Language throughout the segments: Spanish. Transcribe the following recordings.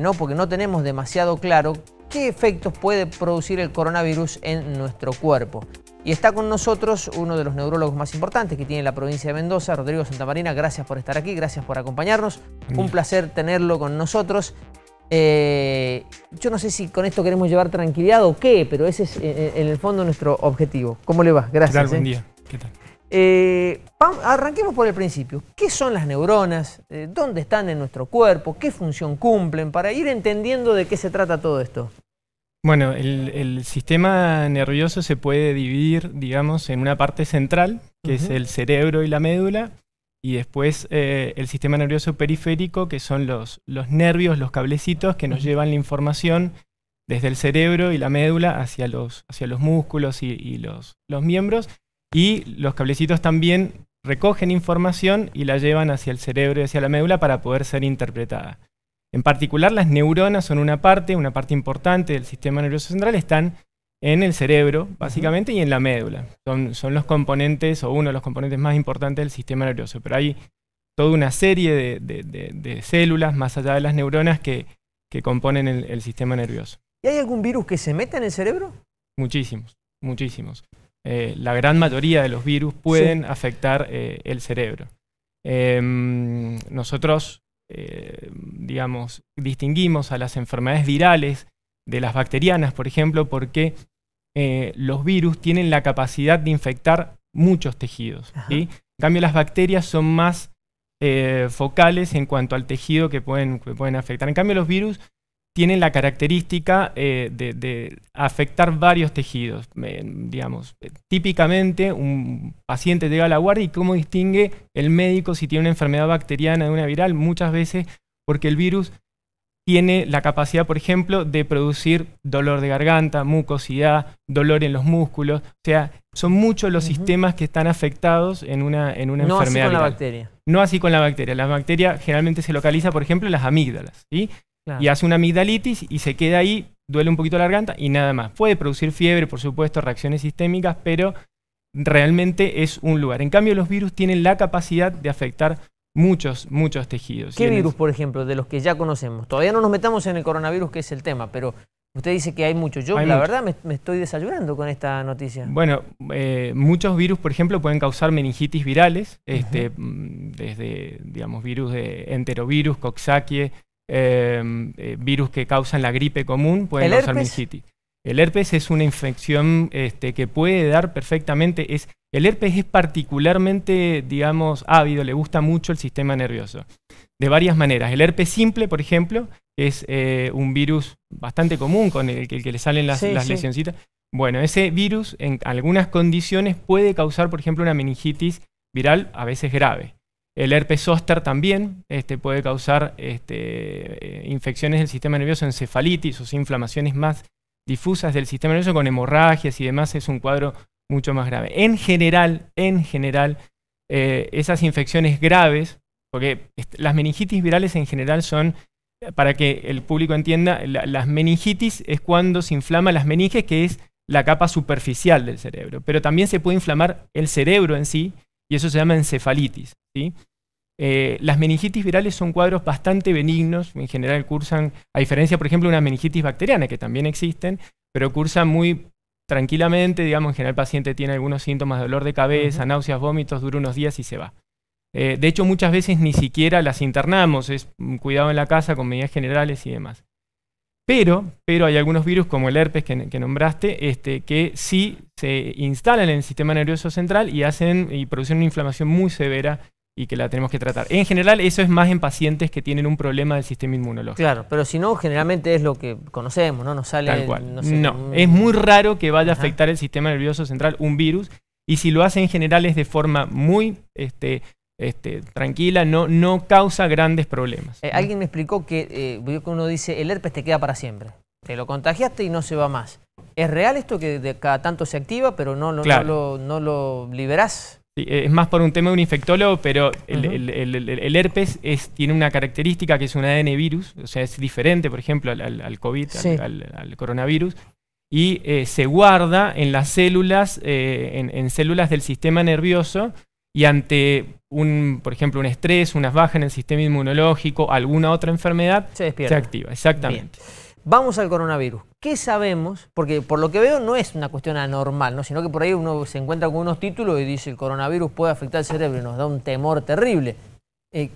¿no? Porque no tenemos demasiado claro qué efectos puede producir el coronavirus en nuestro cuerpo. Y está con nosotros uno de los neurólogos más importantes que tiene la provincia de Mendoza, Rodrigo Santamarina. Gracias por estar aquí, gracias por acompañarnos. Mm. Un placer tenerlo con nosotros. Eh, yo no sé si con esto queremos llevar tranquilidad o qué, pero ese es eh, eh, en el fondo nuestro objetivo. ¿Cómo le va? Gracias. Buen día. ¿Qué tal? Eh, arranquemos por el principio. ¿Qué son las neuronas? Eh, ¿Dónde están en nuestro cuerpo? ¿Qué función cumplen? Para ir entendiendo de qué se trata todo esto. Bueno, el, sistema nervioso se puede dividir, digamos, en una parte central, que es el cerebro y la médula, y después eh, el sistema nervioso periférico, que son los, nervios, los cablecitos que nos llevan la información desde el cerebro y la médula hacia los, hacia los músculos y, los, los miembros, y los cablecitos también recogen información y la llevan hacia el cerebro y hacia la médula para poder ser interpretada. En particular, las neuronas son una parte, una parte importante del sistema nervioso central, están en el cerebro, básicamente, y en la médula. Son, los componentes o uno de los componentes más importantes del sistema nervioso. Pero hay toda una serie de, células más allá de las neuronas que, componen el, el sistema nervioso. ¿Y hay algún virus que se meta en el cerebro? Muchísimos, muchísimos. Eh, la gran mayoría de los virus pueden afectar eh, el cerebro. Em, nosotros, eh, digamos, distinguimos a las enfermedades virales de las bacterianas, por ejemplo, porque los virus tienen la capacidad de infectar muchos tejidos. En cambio, las bacterias son más focales en cuanto al tejido que pueden afectar. En cambio, los virus tienen la característica eh, de, afectar varios tejidos. Eh, digamos, típicamente un paciente llega a la guardia y cómo distingue el médico si tiene una enfermedad bacteriana de una viral, muchas veces porque el virus tiene la capacidad, por ejemplo, de producir dolor de garganta, mucosidad, dolor en los músculos. O sea, son muchos los sistemas que están afectados en una, en una enfermedad. No así con la bacteria. No así con la bacteria. La bacteria generalmente se localiza, por ejemplo, en las amígdalas. ¿sí? Y hace una amigdalitis y se queda ahí, duele un poquito la garganta y nada más. Puede producir fiebre, por supuesto, reacciones sistémicas, pero realmente es un lugar. En cambio, los virus tienen la capacidad de afectar muchos, muchos tejidos. ¿Qué virus, por ejemplo, de los que ya conocemos? Todavía no nos metamos en el coronavirus, que es el tema, pero usted dice que hay muchos. Yo, la verdad, me, estoy desayunando con esta noticia. Bueno, eh, muchos virus, por ejemplo, pueden causar meningitis virales, este, mm, desde, digamos, virus de enterovirus, coxsackie, Em, eh, virus que causan la gripe común pueden causar meningitis. El herpes es una infección este, que puede dar perfectamente. Es, el herpes es particularmente, digamos, ávido, le gusta mucho el sistema nervioso. De varias maneras. El herpes simple, por ejemplo, es eh, un virus bastante común con el, que le salen las, lesioncitas. Bueno, ese virus en algunas condiciones puede causar, por ejemplo, una meningitis viral a veces grave. El herpes zóster también este, puede causar este, eh, infecciones del sistema nervioso, encefalitis o inflamaciones más difusas del sistema nervioso con hemorragias y demás, es un cuadro mucho más grave. En general, en general, eh, esas infecciones graves, porque las meningitis virales en general son, eh, para que el público entienda, las meningitis es cuando se inflama las meninges, que es la capa superficial del cerebro, pero también se puede inflamar el cerebro en sí, y eso se llama encefalitis. Eh, las meningitis virales son cuadros bastante benignos, en general cursan, a diferencia, por ejemplo, de una meningitis bacteriana, que también existen, pero cursan muy tranquilamente, digamos, en general el paciente tiene algunos síntomas de dolor de cabeza, náuseas, vómitos, dura unos días y se va. Eh, de hecho, muchas veces ni siquiera las internamos, es cuidado en la casa con medidas generales y demás. Pero, pero hay algunos virus como el herpes que, nombraste, este, que sí se instalan en el sistema nervioso central y hacen y producen una inflamación muy severa y que la tenemos que tratar. En general, eso es más en pacientes que tienen un problema del sistema inmunológico. Claro, pero si no, generalmente es lo que conocemos, ¿no? Nos sale. Tal cual. No, es muy raro que vaya a afectar el sistema nervioso central un virus. Y si lo hace en general es de forma muy este, este, tranquila, no, no causa grandes problemas. Eh, alguien me explicó eh, que uno dice, el herpes te queda para siempre. Te lo contagiaste y no se va más. ¿Es real esto que de cada tanto se activa, pero no lo, no, lo liberás? es más por un tema de un infectólogo, pero el, herpes tiene una característica que es un ADN virus, o sea, es diferente, por ejemplo, al, COVID, al, coronavirus, y eh, se guarda en las células, en, células del sistema nervioso y ante un, por ejemplo, un estrés, unas bajas en el sistema inmunológico, alguna otra enfermedad, se, despierta. se activa. Exactamente. Vamos al coronavirus. ¿Qué sabemos? Porque por lo que veo no es una cuestión anormal, ¿no? sino que por ahí uno se encuentra con unos títulos y dice el coronavirus puede afectar el cerebro y nos da un temor terrible. Eh,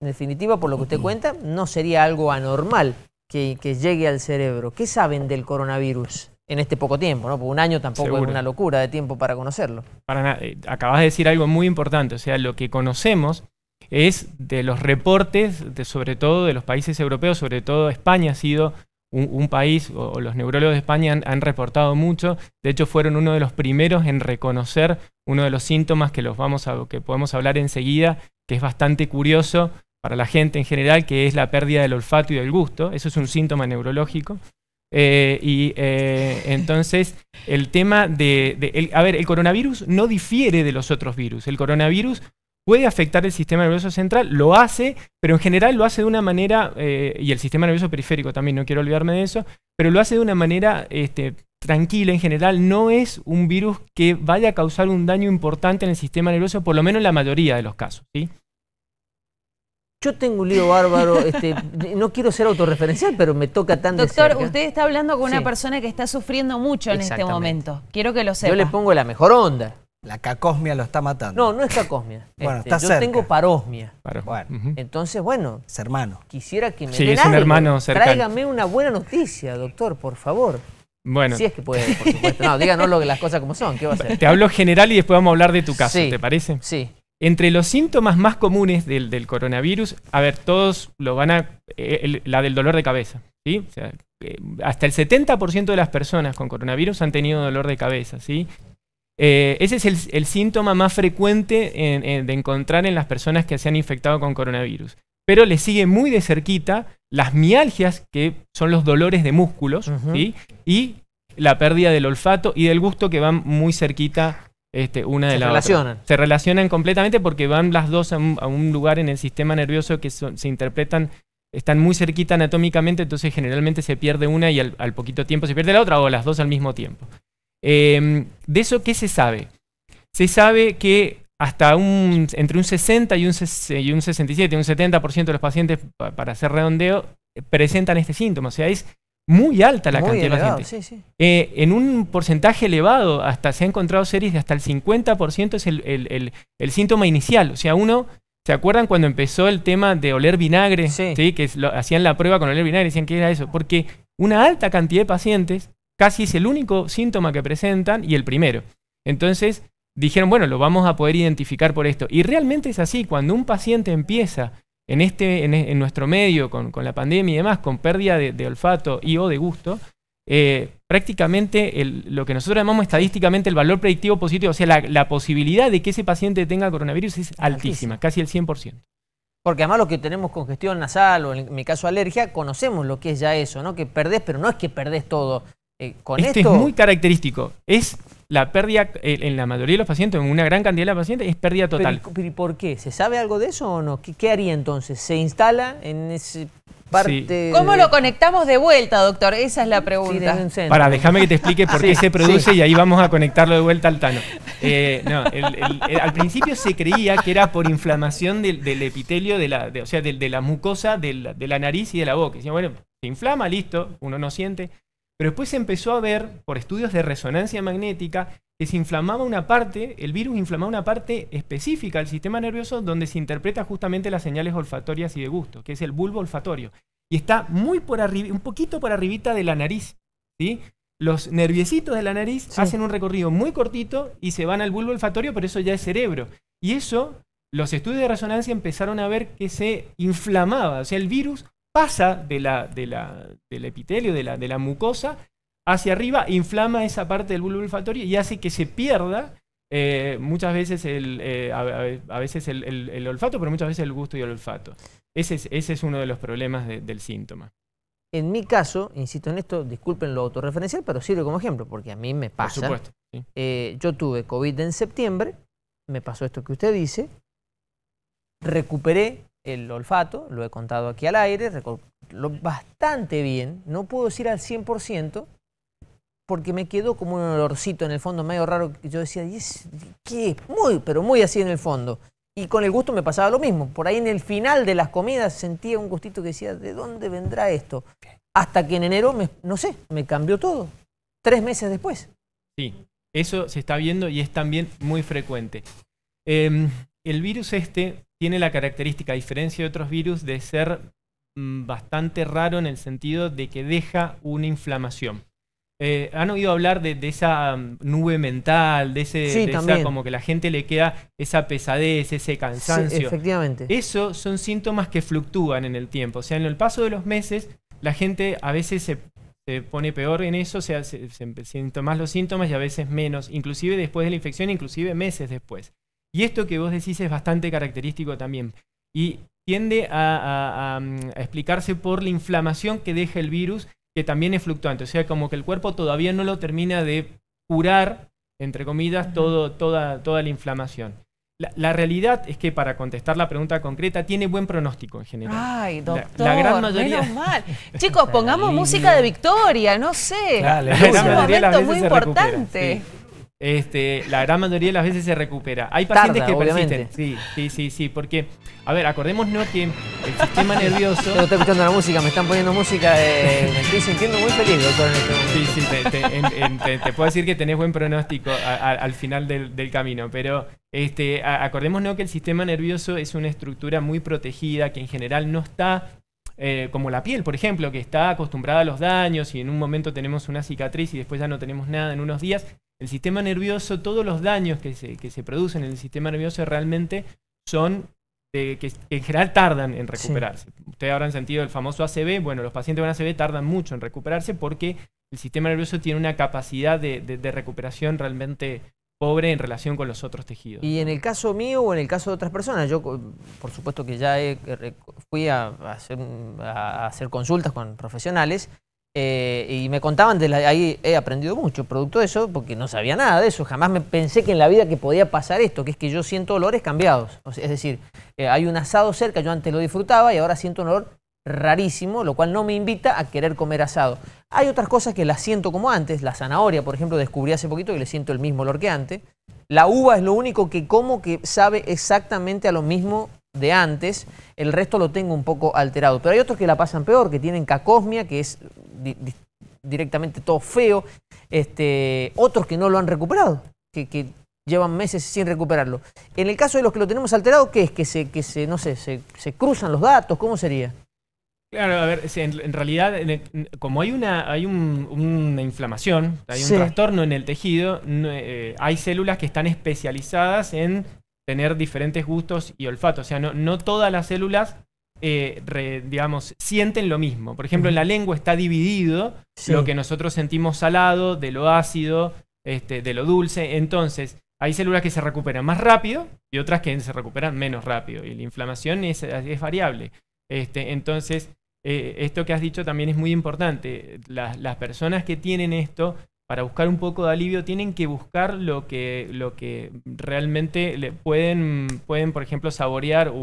en definitiva, por lo que usted cuenta, no sería algo anormal que, que llegue al cerebro. ¿Qué saben del coronavirus? en este poco tiempo, ¿no? Porque un año tampoco es una locura de tiempo para conocerlo. Para nada. Eh, acabas de decir algo muy importante, o sea, lo que conocemos es de los reportes, sobre todo de los países europeos, sobre todo España ha sido un, país, o, los neurólogos de España han, reportado mucho, de hecho fueron uno de los primeros en reconocer uno de los síntomas que, los vamos a, que podemos hablar enseguida, que es bastante curioso para la gente en general, que es la pérdida del olfato y del gusto, eso es un síntoma neurológico. Eh, y eh, entonces el tema de, a ver, el coronavirus no difiere de los otros virus. El coronavirus puede afectar el sistema nervioso central, lo hace, pero en general lo hace de una manera, eh, y el sistema nervioso periférico también, no quiero olvidarme de eso, pero lo hace de una manera este, tranquila en general, no es un virus que vaya a causar un daño importante en el sistema nervioso, por lo menos en la mayoría de los casos. ¿sí? Yo tengo un lío bárbaro, este, no quiero ser autorreferencial, pero me toca tan Doctor, usted está hablando con una persona que está sufriendo mucho en este momento. Quiero que lo sepa. Yo le pongo la mejor onda. La cacosmia lo está matando. No, no es cacosmia. bueno, este, está yo tengo parosmia. Bueno. Entonces, bueno. Es hermano. Quisiera que me sí, es un hermano cercano. Tráigame una buena noticia, doctor, por favor. Bueno. Si es que puede, por supuesto. No, díganos las cosas como son. ¿Qué va a hacer? Te hablo general y después vamos a hablar de tu caso, ¿te parece? Sí. Entre los síntomas más comunes del, coronavirus, a ver, todos lo van a... Eh, la del dolor de cabeza, ¿sí? hasta el 70% de las personas con coronavirus han tenido dolor de cabeza, ¿sí? Eh, ese es el, síntoma más frecuente de encontrar en las personas que se han infectado con coronavirus. Pero le sigue muy de cerquita las mialgias, que son los dolores de músculos, y la pérdida del olfato y del gusto que van muy cerquita este, se relacionan. Se relacionan completamente porque van las dos a un, lugar en el sistema nervioso que se interpretan, están muy cerquita anatómicamente, entonces generalmente se pierde una y al, poquito tiempo se pierde la otra o las dos al mismo tiempo. Em, ¿De eso qué se sabe? Se sabe que hasta un, entre un 60 y un, y un 67, un 70% de los pacientes, para hacer redondeo, presentan este síntoma. O sea, muy alta la cantidad de pacientes. Eh, en un porcentaje elevado, hasta se ha encontrado series de hasta el 50% es el, síntoma inicial. O sea, uno, ¿se acuerdan cuando empezó el tema de oler vinagre? Sí. Que hacían la prueba con oler vinagre, decían que era eso. Porque una alta cantidad de pacientes casi es el único síntoma que presentan y el primero. Entonces dijeron, bueno, lo vamos a poder identificar por esto. Y realmente es así, cuando un paciente empieza en, este, en, e, nuestro medio, con, la pandemia y demás, con pérdida de, olfato y o de gusto, eh, prácticamente lo que nosotros llamamos estadísticamente el valor predictivo positivo, o sea, la, posibilidad de que ese paciente tenga coronavirus es altísima, casi el 100%. Porque además lo que tenemos congestión nasal o en mi caso alergia, conocemos lo que es ya eso, ¿no? Que perdés, pero no es que perdés todo. Eh, con esto, esto es muy característico. Es la pérdida en la mayoría de los pacientes, en una gran cantidad de pacientes, es pérdida total. y por qué? ¿Se sabe algo de eso o no? ¿Qué, haría entonces? ¿Se instala en ese parte...? ¿Cómo lo conectamos de vuelta, doctor? Esa es la pregunta. Para, déjame que te explique por qué se produce y ahí vamos a conectarlo de vuelta al Tano. Eh, al principio se creía que era por inflamación del, epitelio, de la, o sea, de, la mucosa de la, nariz y de la boca. bueno, se inflama, listo, uno no siente. Pero después se empezó a ver, por estudios de resonancia magnética, que se inflamaba una parte, el virus inflamaba una parte específica del sistema nervioso donde se interpreta justamente las señales olfatorias y de gusto, que es el bulbo olfatorio. Y está muy por arriba, un poquito por arribita de la nariz, ¿sí? Los nerviecitos de la nariz hacen un recorrido muy cortito y se van al bulbo olfatorio, pero eso ya es cerebro. Y eso, los estudios de resonancia empezaron a ver que se inflamaba, o sea, el virus pasa de la, del epitelio, de la, de la mucosa, hacia arriba, inflama esa parte del bulbo olfatorio y hace que se pierda eh, muchas veces, el, eh, a, veces el, olfato, pero muchas veces el gusto y el olfato. Ese es, ese es uno de los problemas del síntoma. En mi caso, insisto en esto, disculpen lo autorreferencial, pero sirve como ejemplo, porque a mí me pasa. Por supuesto. Eh, yo tuve COVID en septiembre, me pasó esto que usted dice, recuperé el olfato, lo he contado aquí al aire, lo bastante bien, no puedo decir al 100%, porque me quedó como un olorcito en el fondo medio raro que yo decía, ¿qué? Muy, pero muy así en el fondo. Y con el gusto me pasaba lo mismo. Por ahí en el final de las comidas sentía un gustito que decía, ¿de dónde vendrá esto? Hasta que en enero, no sé, me cambió todo. Tres meses después. Sí, eso se está viendo y es también muy frecuente. Em, el virus este tiene la característica, a diferencia de otros virus, de ser mm, bastante raro en el sentido de que deja una inflamación. Eh, ¿Han oído hablar de, esa mm, nube mental, de, ese, de esa como que la gente le queda esa pesadez, ese cansancio? Sí, efectivamente. Eso son síntomas que fluctúan en el tiempo. O sea, en el paso de los meses, la gente a veces se, pone peor en eso, o sea, se, sienten más los síntomas y a veces menos, inclusive después de la infección, inclusive meses después. Y esto que vos decís es bastante característico también. Y tiende mm, a, explicarse por la inflamación que deja el virus, que también es fluctuante. O sea, como que el cuerpo todavía no lo termina de curar, entre comillas, todo, toda, toda la inflamación. La, realidad es que para contestar la pregunta concreta tiene buen pronóstico en general. Ay, doctor, la, gran mayoría... menos mal. Chicos, pongamos música de victoria, no sé. es un momento muy importante. Este, la gran mayoría de las veces se recupera. Hay pacientes que persisten. Sí, sí, sí, porque, a ver, acordémonos que el sistema nervioso. Yo estoy escuchando la música, me están poniendo música, me estoy sintiendo muy feliz, este Sí, sí, te, puedo decir que tenés buen pronóstico al final del, camino, pero este, acordémonos que el sistema nervioso es una estructura muy protegida que en general no está eh, como la piel, por ejemplo, que está acostumbrada a los daños y en un momento tenemos una cicatriz y después ya no tenemos nada en unos días, el sistema nervioso, todos los daños que se, que se producen en el sistema nervioso realmente son que, en general tardan en recuperarse. Ustedes habrán sentido el famoso ACB. Bueno, los pacientes con ACB tardan mucho en recuperarse porque el sistema nervioso tiene una capacidad de, recuperación realmente pobre en relación con los otros tejidos. Y en el caso mío o en el caso de otras personas, yo por supuesto que ya eh, fui hacer, a hacer consultas con profesionales eh, y me contaban, de ahí he aprendido mucho, producto de eso, porque no sabía nada de eso. Jamás me pensé que en la vida que podía pasar esto, que es que yo siento olores cambiados. es decir, eh, hay un asado cerca, yo antes lo disfrutaba y ahora siento un olor rarísimo, lo cual no me invita a querer comer asado. Hay otras cosas que las siento como antes. La zanahoria, por ejemplo, descubrí hace poquito que le siento el mismo olor que antes. La uva es lo único que como que sabe exactamente a lo mismo de antes, el resto lo tengo un poco alterado. Pero hay otros que la pasan peor, que tienen cacosmia, que es directamente todo feo, este, otros que no lo han recuperado, que, llevan meses sin recuperarlo. En el caso de los que lo tenemos alterado, ¿qué es? ¿Que se, que se no se, cruzan los datos? ¿Cómo sería? Claro, a ver, en, realidad, como hay una, hay una inflamación, hay un trastorno en el tejido, eh, hay células que están especializadas en tener diferentes gustos y olfato. O sea, no, no todas las células eh, digamos, sienten lo mismo. Por ejemplo, en la lengua está dividido lo que nosotros sentimos salado, de lo ácido, este, de lo dulce. Entonces, hay células que se recuperan más rápido y otras que se recuperan menos rápido. Y la inflamación es, variable. Este, entonces, eh, esto que has dicho también es muy importante. las personas que tienen esto para buscar un poco de alivio, tienen que buscar lo que, lo que realmente le pueden, pueden, por ejemplo, saborear o,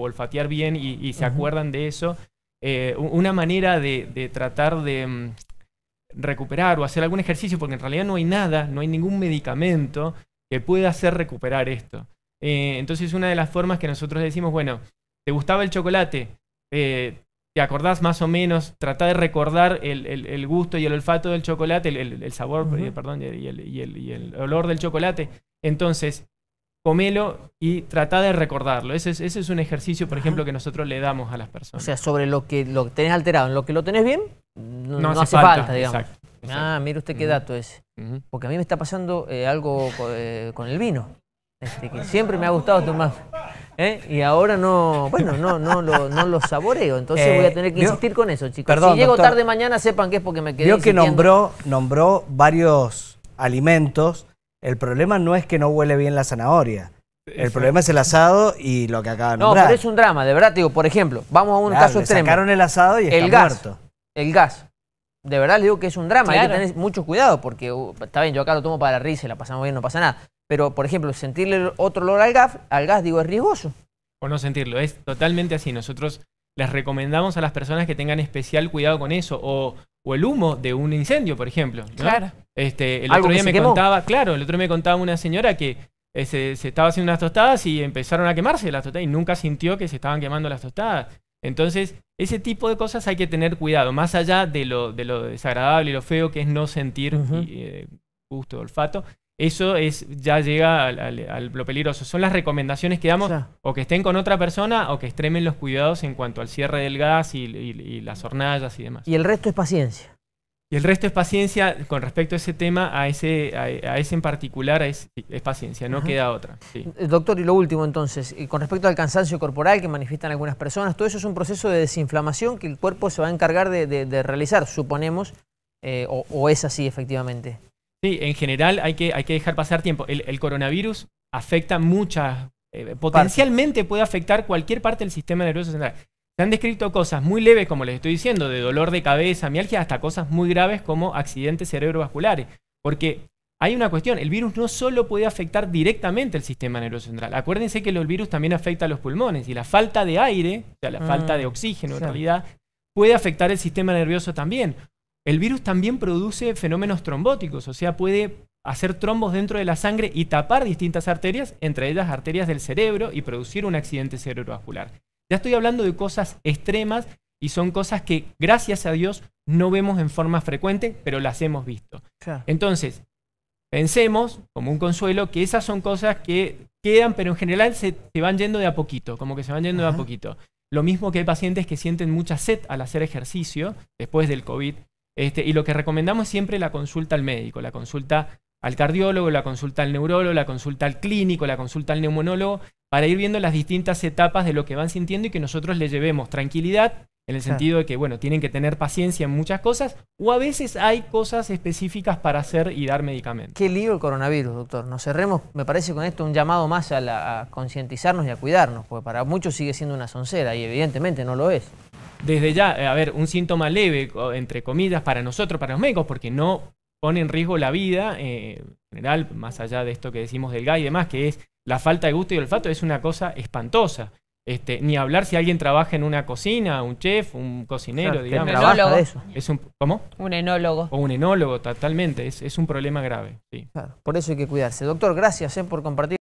olfatear bien y, se acuerdan de eso. Eh, una manera de, tratar de mm, recuperar o hacer algún ejercicio, porque en realidad no hay nada, no hay ningún medicamento que pueda hacer recuperar esto. Eh, entonces, una de las formas que nosotros decimos, bueno, ¿te gustaba el chocolate? Eh, te acordás más o menos, trata de recordar el, gusto y el olfato del chocolate, el, sabor, eh, perdón, y, el, olor del chocolate. Entonces, comelo y trata de recordarlo. Ese es, un ejercicio, por ejemplo, que nosotros le damos a las personas. O sea, sobre lo que lo tenés alterado, en lo que lo tenés bien, no, hace, falta, digamos. Ah, mire usted qué dato es. Porque a mí me está pasando eh, algo eh, con el vino. Este, siempre me ha gustado tomar. ¿Eh? Y ahora no, bueno, no, no, lo, no lo saboreo. Entonces voy a eh, tener que insistir con eso, chicos. si llego tarde mañana, sepan que es porque me quedé. Yo que nombró, nombró varios alimentos. El problema no es que no huele bien la zanahoria. El problema es el asado y lo que acaba de nombrar. No, pero es un drama, de verdad, digo, por ejemplo, vamos a un caso extremo. Sacaron el asado y el gas, muerto. El gas. De verdad le digo que es un drama, hay que tener mucho cuidado porque uh, está bien, yo acá lo tomo para la risa, y la pasamos bien, no pasa nada. Pero, por ejemplo, sentirle otro olor al gas, al gas digo, es riesgoso. O no sentirlo, es totalmente así. Nosotros les recomendamos a las personas que tengan especial cuidado con eso. O, el humo de un incendio, por ejemplo. Claro. Este, el otro día me contaba, claro, el otro día me contaba una señora que eh, se, estaba haciendo unas tostadas y empezaron a quemarse las tostadas y nunca sintió que se estaban quemando las tostadas. Entonces, ese tipo de cosas hay que tener cuidado, más allá de lo, de lo desagradable y lo feo que es no sentir gusto eh, gusto, olfato, eso es ya llega al, lo peligroso. Son las recomendaciones que damos, o que estén con otra persona, o que extremen los cuidados en cuanto al cierre del gas y, las hornallas y demás. Y el resto es paciencia. Y el resto es paciencia con respecto a ese tema, a ese, a, ese en particular es, paciencia, no queda otra. Eh, doctor, y lo último entonces, con respecto al cansancio corporal que manifiestan algunas personas, todo eso es un proceso de desinflamación que el cuerpo se va a encargar de, realizar, suponemos, eh, o es así efectivamente. Sí, en general hay que, hay que dejar pasar tiempo. El, coronavirus afecta muchas, eh, potencialmente puede afectar cualquier parte del sistema nervioso central. Se han descrito cosas muy leves, como les estoy diciendo, de dolor de cabeza, mialgia, hasta cosas muy graves como accidentes cerebrovasculares. Porque hay una cuestión, el virus no solo puede afectar directamente el sistema nervioso central. Acuérdense que el virus también afecta a los pulmones y la falta de aire, o sea, la falta de ah, oxígeno en realidad, puede afectar el sistema nervioso también. El virus también produce fenómenos trombóticos, o sea, puede hacer trombos dentro de la sangre y tapar distintas arterias, entre ellas arterias del cerebro, y producir un accidente cerebrovascular. Ya estoy hablando de cosas extremas y son cosas que, gracias a Dios, no vemos en forma frecuente, pero las hemos visto. Entonces, pensemos, como un consuelo, que esas son cosas que quedan, pero en general se, van yendo de a poquito, como que se van yendo de a poquito. Lo mismo que hay pacientes que sienten mucha sed al hacer ejercicio después del COVID, este, y lo que recomendamos es siempre la consulta al médico, la consulta al cardiólogo, la consulta al neurólogo, la consulta al clínico, la consulta al neumonólogo, para ir viendo las distintas etapas de lo que van sintiendo y que nosotros les llevemos tranquilidad, en el sentido de que, bueno, tienen que tener paciencia en muchas cosas, o a veces hay cosas específicas para hacer y dar medicamentos. Qué lío el coronavirus, doctor. Nos cerremos, me parece con esto un llamado más a, a concientizarnos y a cuidarnos, porque para muchos sigue siendo una soncera y evidentemente no lo es desde ya, eh, a ver, un síntoma leve, entre comillas, para nosotros, para los médicos, porque no pone en riesgo la vida, eh, en general, más allá de esto que decimos del gas y demás, que es la falta de gusto y olfato, es una cosa espantosa. Este, ni hablar si alguien trabaja en una cocina, un chef, un cocinero, digamos. Un enólogo. Es un, ¿Cómo? Un enólogo. O un enólogo, totalmente. Es, es un problema grave. Claro, por eso hay que cuidarse. Doctor, gracias eh, por compartir.